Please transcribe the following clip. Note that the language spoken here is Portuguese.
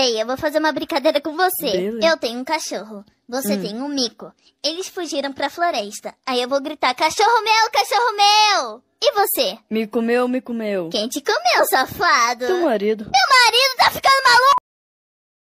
Ei, eu vou fazer uma brincadeira com você. Beleza. Eu tenho um cachorro. Você hum. tem um mico. Eles fugiram pra floresta. Aí eu vou gritar: cachorro meu, cachorro meu! E você? Me comeu, me comeu. Quem te comeu, safado? Teu marido. Meu marido tá ficando